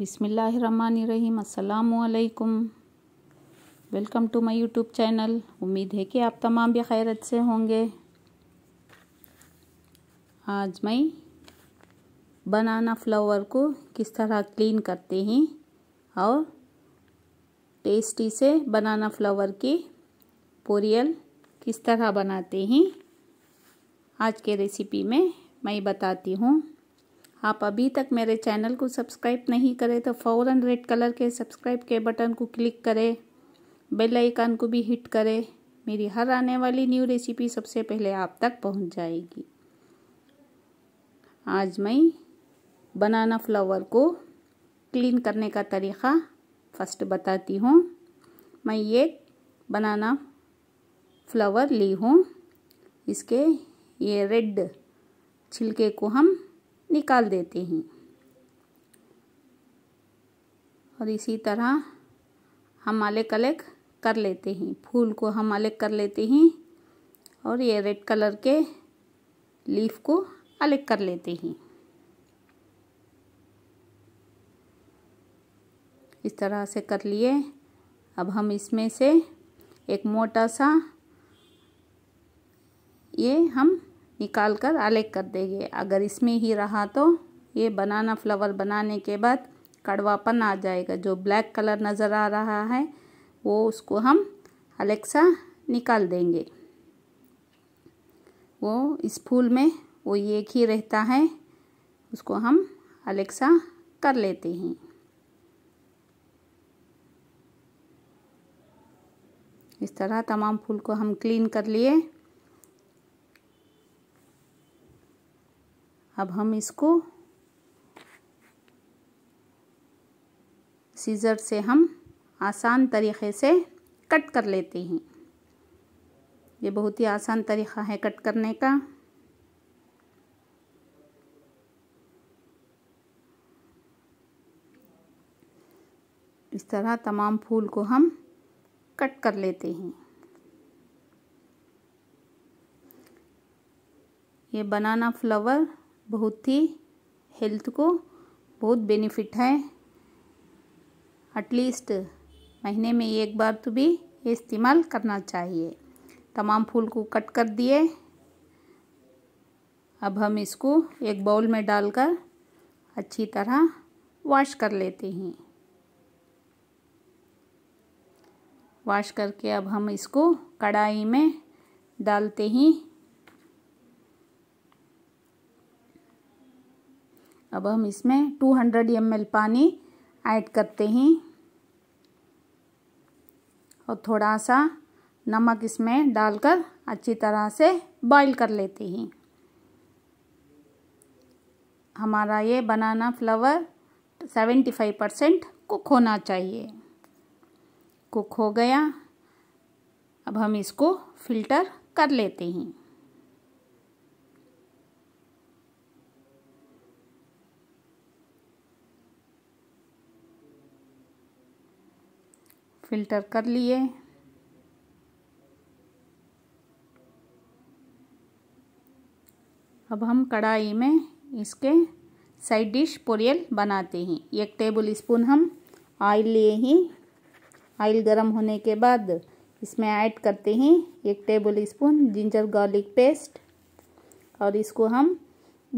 बिसमीम् welcome to my YouTube channel उम्मीद है कि आप तमाम भी खैरत से होंगे आज मैं बनाना फ्लावर को किस तरह क्लीन करते हैं और टेस्टी से बनाना फ्लावर की पोरियल किस तरह बनाते हैं आज के रेसिपी में मैं बताती हूँ आप अभी तक मेरे चैनल को सब्सक्राइब नहीं करें तो फ़ौर रेड कलर के सब्सक्राइब के बटन को क्लिक करें बेल आइकन को भी हिट करें मेरी हर आने वाली न्यू रेसिपी सबसे पहले आप तक पहुंच जाएगी आज मैं बनाना फ्लावर को क्लीन करने का तरीका फर्स्ट बताती हूँ मैं ये बनाना फ्लावर ली हूँ इसके ये रेड छिलके को हम निकाल देते हैं और इसी तरह हम आले कलेक्ट कर लेते हैं फूल को हम अलग कर लेते हैं और ये रेड कलर के लीफ को अलग कर लेते हैं इस तरह से कर लिए अब हम इसमें से एक मोटा सा ये हम निकाल कर अलग कर देंगे अगर इसमें ही रहा तो ये बनाना फ्लावर बनाने के बाद कड़वापन आ जाएगा जो ब्लैक कलर नज़र आ रहा है वो उसको हम अलग सा निकाल देंगे वो इस फूल में वो एक ही रहता है उसको हम अलग सा कर लेते हैं इस तरह तमाम फूल को हम क्लीन कर लिए अब हम इसको सीज़र से हम आसान तरीक़े से कट कर लेते हैं ये बहुत ही आसान तरीक़ा है कट करने का इस तरह तमाम फूल को हम कट कर लेते हैं ये बनाना फ्लावर बहुत ही हेल्थ को बहुत बेनिफिट है एटलीस्ट महीने में एक बार तो भी ये इस्तेमाल करना चाहिए तमाम फूल को कट कर दिए अब हम इसको एक बाउल में डालकर अच्छी तरह वॉश कर लेते हैं वॉश करके अब हम इसको कढ़ाई में डालते हैं अब हम इसमें 200 हंड्रेड पानी ऐड करते हैं और थोड़ा सा नमक इसमें डालकर अच्छी तरह से बॉईल कर लेते हैं हमारा ये बनाना फ्लावर 75 परसेंट कुक होना चाहिए कुक हो गया अब हम इसको फिल्टर कर लेते हैं फ़िल्टर कर लिए अब हम कढ़ाई में इसके साइड डिश पोरियल बनाते हैं एक टेबल स्पून हम ऑयल लिए ही ऑयल गर्म होने के बाद इसमें ऐड करते हैं एक tablespoon ginger garlic paste और इसको हम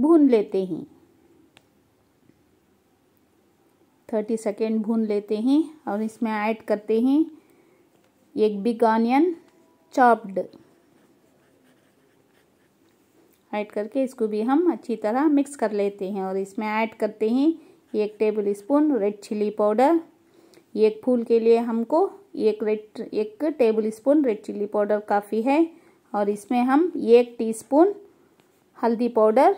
भून लेते हैं थर्टी सेकेंड भून लेते हैं और इसमें ऐड करते हैं एक बिग ऑनियन चॉप्ड ऐड करके इसको भी हम अच्छी तरह मिक्स कर लेते हैं और इसमें ऐड करते हैं एक tablespoon red chilli powder एक फूल के लिए हमको एक रेड एक tablespoon red chilli powder काफ़ी है और इसमें हम एक टीस्पून हल्दी पाउडर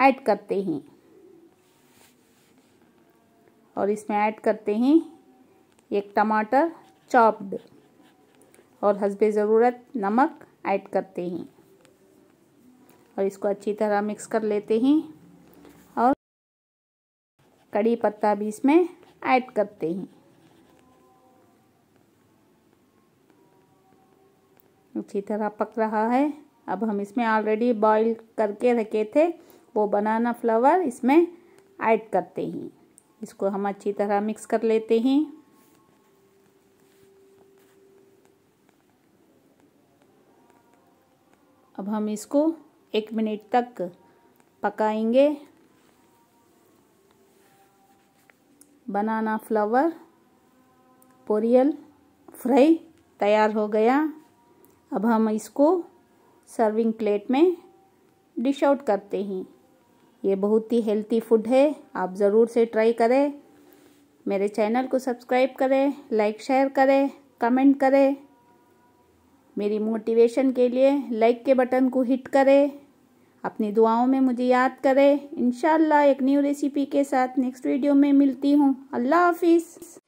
ऐड करते हैं और इसमें ऐड करते हैं एक टमाटर चॉप्ड और हसबे ज़रूरत नमक ऐड करते हैं और इसको अच्छी तरह मिक्स कर लेते हैं और कड़ी पत्ता भी इसमें ऐड करते हैं अच्छी तरह पक रहा है अब हम इसमें ऑलरेडी बॉईल करके रखे थे वो बनाना फ्लावर इसमें ऐड करते हैं इसको हम अच्छी तरह मिक्स कर लेते हैं अब हम इसको एक मिनट तक पकाएंगे बनाना फ्लावर पोरियल फ्राई तैयार हो गया अब हम इसको सर्विंग प्लेट में डिश आउट करते हैं ये बहुत ही हेल्थी फूड है आप ज़रूर से ट्राई करें मेरे चैनल को सब्सक्राइब करें लाइक शेयर करें कमेंट करें मेरी मोटिवेशन के लिए लाइक के बटन को हिट करें अपनी दुआओं में मुझे याद करें इन एक न्यू रेसिपी के साथ नेक्स्ट वीडियो में मिलती हूँ अल्लाह हाफिज़